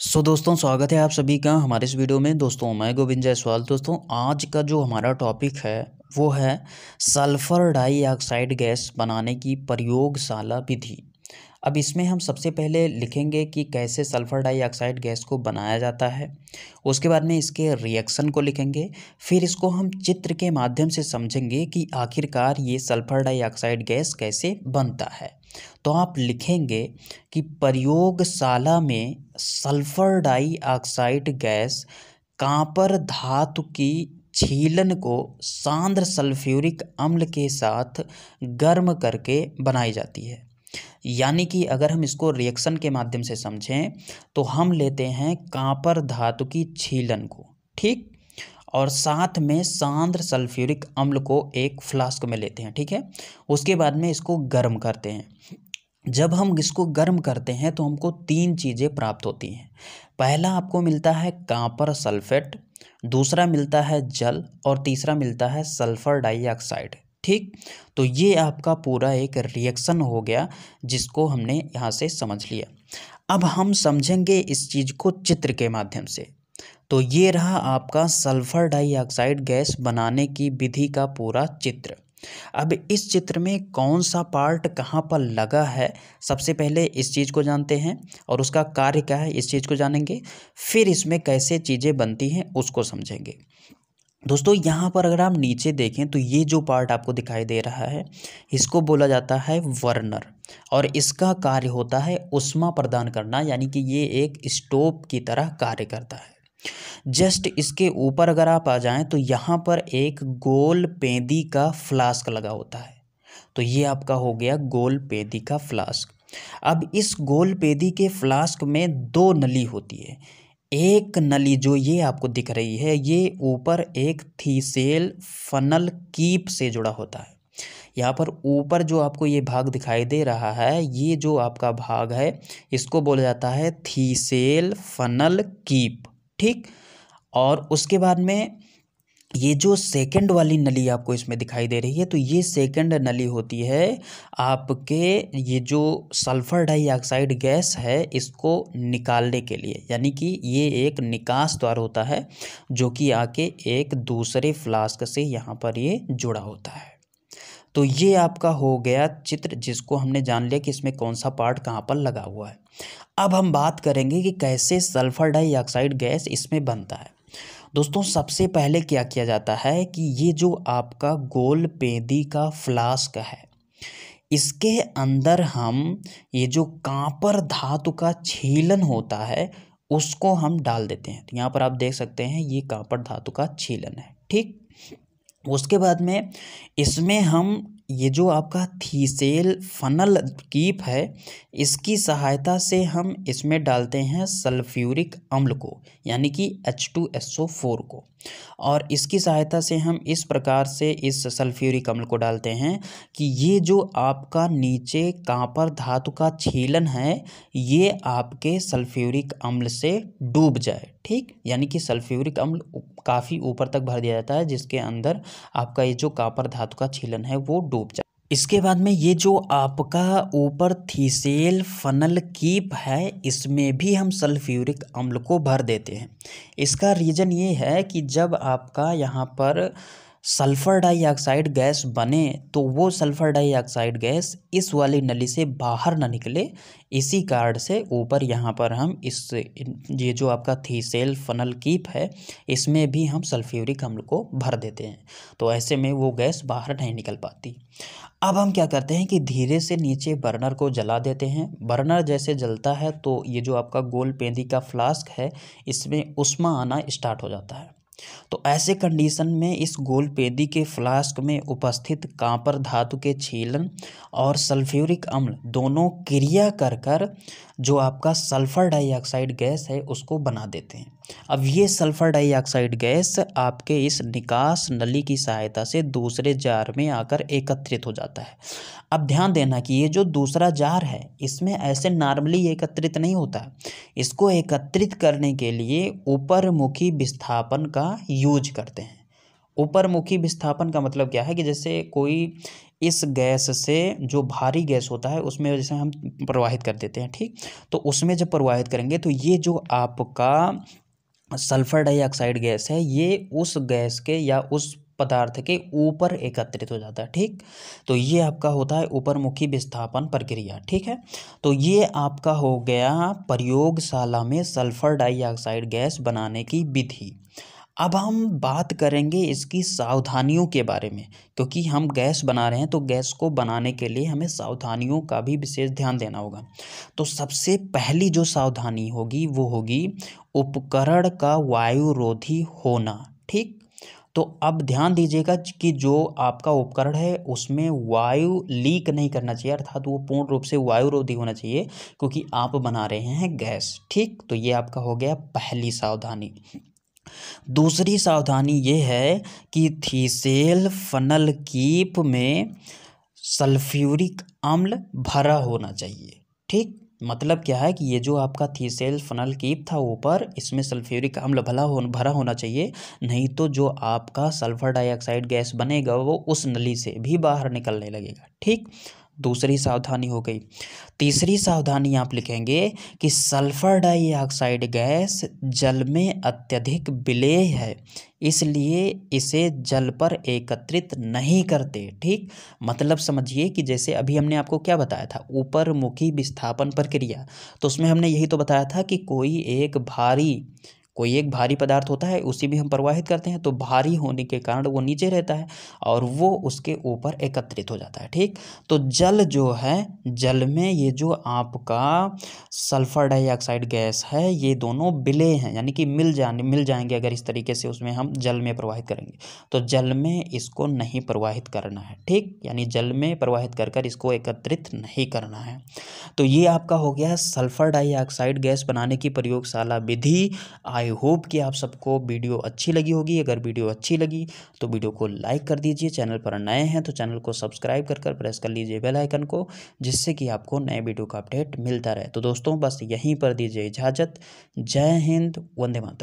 सो so, दोस्तों स्वागत है आप सभी का हमारे इस वीडियो में दोस्तों मैं गोविंद जायसवाल दोस्तों आज का जो हमारा टॉपिक है वो है सल्फ़र डाइऑक्साइड गैस बनाने की प्रयोगशाला विधि अब इसमें हम सबसे पहले लिखेंगे कि कैसे सल्फ़र डाइऑक्साइड गैस को बनाया जाता है उसके बाद में इसके रिएक्शन को लिखेंगे फिर इसको हम चित्र के माध्यम से समझेंगे कि आखिरकार ये सल्फ़र डाइऑक्साइड गैस कैसे बनता है तो आप लिखेंगे कि प्रयोगशाला में सल्फ़र डाइऑक्साइड गैस कांपर धातु की छीलन को सांद्र सल्फ्यूरिक अम्ल के साथ गर्म करके बनाई जाती है यानी कि अगर हम इसको रिएक्शन के माध्यम से समझें तो हम लेते हैं कापर धातु की छीलन को ठीक और साथ में सांद्र सल्फ्यूरिक अम्ल को एक फ्लास्क में लेते हैं ठीक है उसके बाद में इसको गर्म करते हैं जब हम इसको गर्म करते हैं तो हमको तीन चीज़ें प्राप्त होती हैं पहला आपको मिलता है कापर सल्फेट दूसरा मिलता है जल और तीसरा मिलता है सल्फ़र डाइऑक्साइड ठीक तो ये आपका पूरा एक रिएक्शन हो गया जिसको हमने यहाँ से समझ लिया अब हम समझेंगे इस चीज़ को चित्र के माध्यम से तो ये रहा आपका सल्फर डाइऑक्साइड गैस बनाने की विधि का पूरा चित्र अब इस चित्र में कौन सा पार्ट कहाँ पर लगा है सबसे पहले इस चीज़ को जानते हैं और उसका कार्य क्या है इस चीज़ को जानेंगे फिर इसमें कैसे चीज़ें बनती हैं उसको समझेंगे दोस्तों यहाँ पर अगर आप नीचे देखें तो ये जो पार्ट आपको दिखाई दे रहा है इसको बोला जाता है वर्नर और इसका कार्य होता है उष्मा प्रदान करना यानी कि ये एक स्टोव की तरह कार्य करता है जस्ट इसके ऊपर अगर आप आ जाएं तो यहाँ पर एक गोल पेंदी का फ्लास्क लगा होता है तो ये आपका हो गया गोल पेदी का फ्लास्क अब इस गोल पेदी के फ्लास्क में दो नली होती है एक नली जो ये आपको दिख रही है ये ऊपर एक थीसेल फनल कीप से जुड़ा होता है यहाँ पर ऊपर जो आपको ये भाग दिखाई दे रहा है ये जो आपका भाग है इसको बोला जाता है थीसेल फनल कीप ठीक और उसके बाद में ये जो सेकंड वाली नली आपको इसमें दिखाई दे रही है तो ये सेकंड नली होती है आपके ये जो सल्फ़र डाइऑक्साइड गैस है इसको निकालने के लिए यानी कि ये एक निकास द्वार होता है जो कि आके एक दूसरे फ्लास्क से यहाँ पर ये जुड़ा होता है तो ये आपका हो गया चित्र जिसको हमने जान लिया कि इसमें कौन सा पार्ट कहाँ पर लगा हुआ है अब हम बात करेंगे कि कैसे सल्फ़र डाइऑक्साइड गैस इसमें बनता है दोस्तों सबसे पहले क्या किया जाता है कि ये जो आपका गोल पेदी का फ्लास्क है इसके अंदर हम ये जो कांपर धातु का छीलन होता है उसको हम डाल देते हैं तो यहाँ पर आप देख सकते हैं ये कांपर धातु का छीलन है ठीक उसके बाद में इसमें हम ये जो आपका थीसेल फ़नल कीप है इसकी सहायता से हम इसमें डालते हैं सल्फ्यूरिक अम्ल को यानी कि H two S O four को और इसकी सहायता से हम इस प्रकार से इस सल्फ्यूरिक अम्ल को डालते हैं कि ये जो आपका नीचे कांपर धातु का छीलन है ये आपके सल्फ्यूरिक अम्ल से डूब जाए ठीक यानी कि सल्फ्यूरिक अम्ल काफ़ी ऊपर तक भर दिया जाता है जिसके अंदर आपका ये जो कांपर धातु का छीलन है वो डूब जाए इसके बाद में ये जो आपका ऊपर थीसेल फनल कीप है इसमें भी हम सल्फ्यूरिक अम्ल को भर देते हैं इसका रीज़न ये है कि जब आपका यहाँ पर सल्फ़र डाइऑक्साइड गैस बने तो वो सल्फ़र डाइऑक्साइड गैस इस वाली नली से बाहर ना निकले इसी कार्ड से ऊपर यहाँ पर हम इस ये जो आपका थी सेल फनल कीप है इसमें भी हम सल्फ्यूरिक अम्ल को भर देते हैं तो ऐसे में वो गैस बाहर नहीं निकल पाती अब हम क्या करते हैं कि धीरे से नीचे बर्नर को जला देते हैं बर्नर जैसे जलता है तो ये जो आपका गोल पेंदी का फ्लास्क है इसमें उष्मा आना स्टार्ट हो जाता है तो ऐसे कंडीशन में इस गोलपेदी के फ्लास्क में उपस्थित कांपर धातु के छीलन और सल्फ्यूरिक अम्ल दोनों क्रिया कर कर जो आपका सल्फ़र डाइऑक्साइड गैस है उसको बना देते हैं अब ये सल्फ़र डाइऑक्साइड गैस आपके इस निकास नली की सहायता से दूसरे जार में आकर एकत्रित हो जाता है अब ध्यान देना कि ये जो दूसरा जार है इसमें ऐसे नॉर्मली एकत्रित नहीं होता इसको एकत्रित करने के लिए ऊपर मुखी विस्थापन का यूज करते हैं ऊपरमुखी विस्थापन का मतलब क्या है कि जैसे कोई इस गैस से जो भारी गैस होता है उसमें जैसे हम प्रवाहित कर देते हैं ठीक तो उसमें जब प्रवाहित करेंगे तो ये जो आपका सल्फ़र डाइऑक्साइड गैस है ये उस गैस के या उस पदार्थ के ऊपर एकत्रित हो जाता है ठीक तो ये आपका होता है ऊपरमुखी विस्थापन प्रक्रिया ठीक है तो ये आपका हो गया प्रयोगशाला में सल्फ़र डाइऑक्साइड गैस बनाने की विधि अब हम बात करेंगे इसकी सावधानियों के बारे में क्योंकि हम गैस बना रहे हैं तो गैस को बनाने के लिए हमें सावधानियों का भी विशेष ध्यान देना होगा तो सबसे पहली जो सावधानी होगी वो होगी उपकरण का वायुरोधी होना ठीक तो अब ध्यान दीजिएगा कि जो आपका उपकरण है उसमें वायु लीक नहीं करना चाहिए अर्थात वो पूर्ण रूप से वायुरोधी होना चाहिए क्योंकि आप बना रहे हैं गैस ठीक तो ये आपका हो गया पहली सावधानी दूसरी सावधानी ये है कि थीसेल फनल कीप में सल्फ्यूरिक अम्ल भरा होना चाहिए ठीक मतलब क्या है कि ये जो आपका थीसेल फनल कीप था ऊपर इसमें सल्फ्यूरिक अम्ल भला हो भरा होना चाहिए नहीं तो जो आपका सल्फर डाइऑक्साइड गैस बनेगा वो उस नली से भी बाहर निकलने लगेगा ठीक दूसरी सावधानी हो गई तीसरी सावधानी आप लिखेंगे कि सल्फर डाइऑक्साइड गैस जल में अत्यधिक विलेय है इसलिए इसे जल पर एकत्रित नहीं करते ठीक मतलब समझिए कि जैसे अभी हमने आपको क्या बताया था ऊपर मुखी विस्थापन प्रक्रिया तो उसमें हमने यही तो बताया था कि कोई एक भारी कोई एक भारी पदार्थ होता है उसी भी हम प्रवाहित करते हैं तो भारी होने के कारण वो नीचे रहता है और वो उसके ऊपर एकत्रित हो जाता है ठीक तो जल जो है जल में ये जो आपका सल्फर डाइऑक्साइड गैस है ये दोनों बिले हैं यानी कि मिल जाने मिल जाएंगे अगर इस तरीके से उसमें हम जल में प्रवाहित करेंगे तो जल में इसको नहीं प्रवाहित करना है ठीक यानी जल में प्रवाहित कर कर इसको एकत्रित नहीं करना है तो ये आपका हो गया सल्फर डाइऑक्साइड गैस बनाने की प्रयोगशाला विधि आई आई होप कि आप सबको वीडियो अच्छी लगी होगी अगर वीडियो अच्छी लगी तो वीडियो को लाइक कर दीजिए चैनल पर नए हैं तो चैनल को सब्सक्राइब कर कर प्रेस कर लीजिए बेल आइकन को जिससे कि आपको नए वीडियो का अपडेट मिलता रहे तो दोस्तों बस यहीं पर दीजिए इजाज़त जय हिंद वंदे मातृ